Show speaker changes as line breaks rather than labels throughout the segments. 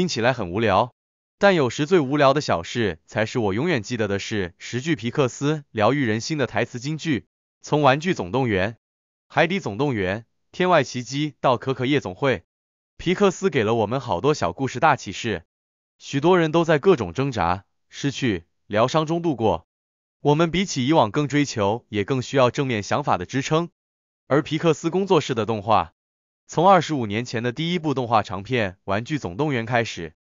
听起来很无聊，但有时最无聊的小事才是我永远记得的事。十句皮克斯疗愈人心的台词金句，从《玩具总动员》《海底总动员》《天外奇迹到《可可夜总会》，皮克斯给了我们好多小故事大启示。许多人都在各种挣扎、失去、疗伤中度过。我们比起以往更追求，也更需要正面想法的支撑。而皮克斯工作室的动画。从二十五年前的第一部动画长片《玩具总动员》开始，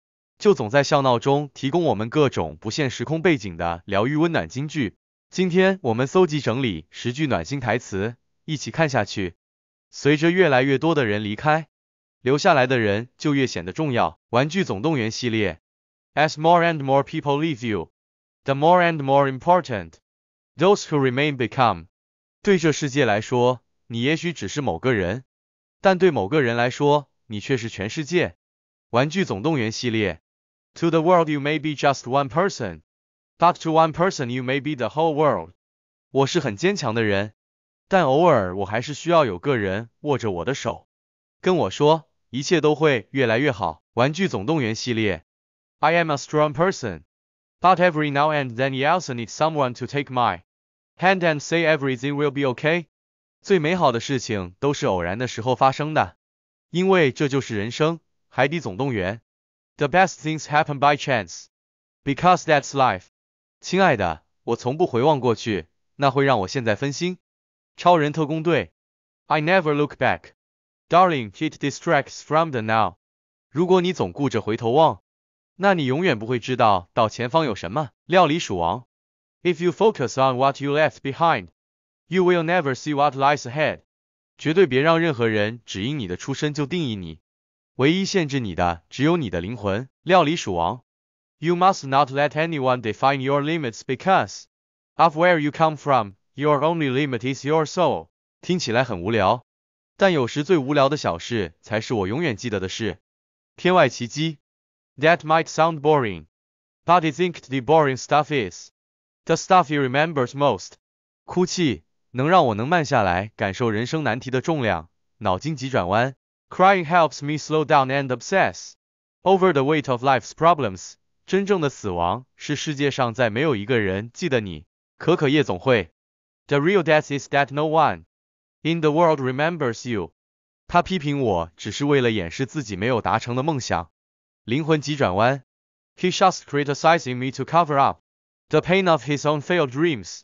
就总在笑闹中提供我们各种不限时空背景的疗愈温暖金句。今天我们搜集整理十句暖心台词，一起看下去。随着越来越多的人离开，留下来的人就越显得重要。《玩具总动员》系列，As more and more people leave you, the more and more important those who remain become。对这世界来说，你也许只是某个人。但对某个人来说，你却是全世界。《玩具总动员》系列，To the world you may be just one person, but to one person you may be the whole world. 我是很坚强的人，但偶尔我还是需要有个人握着我的手，跟我说一切都会越来越好。玩具总动员系列。I am a strong person, but every now and then I also need someone to take my hand and say everything will be okay。最美好的事情都是偶然的时候发生的，因为这就是人生。海底总动员，The best things happen by chance, because that's life。亲爱的，我从不回望过去，那会让我现在分心。超人特工队，I never look back, darling. It distracts from the now。如果你总顾着回头望，那你永远不会知道到前方有什么。料理鼠王，If you focus on what you left behind。You will never see what lies ahead。绝对别让任何人只因你的出身就定义你。唯一限制你的只有你的灵魂。料理鼠王。You must not let anyone define your limits because of where you come from. Your only limit is your soul。听起来很无聊，但有时最无聊的小事才是我永远记得的事。天外奇迹。That might sound boring, but I think the boring stuff is the stuff you remembers most. 哭泣。能让我能慢下来，感受人生难题的重量，脑筋急转弯，Crying helps me slow down and obsess over the weight of life's problems。真正的死亡是世界上再没有一个人记得你，可可夜总会。The real death is that no one in the world remembers you。他批评我只是为了掩饰自己没有达成的梦想，灵魂急转弯，He's just criticizing me to cover up the pain of his own failed dreams。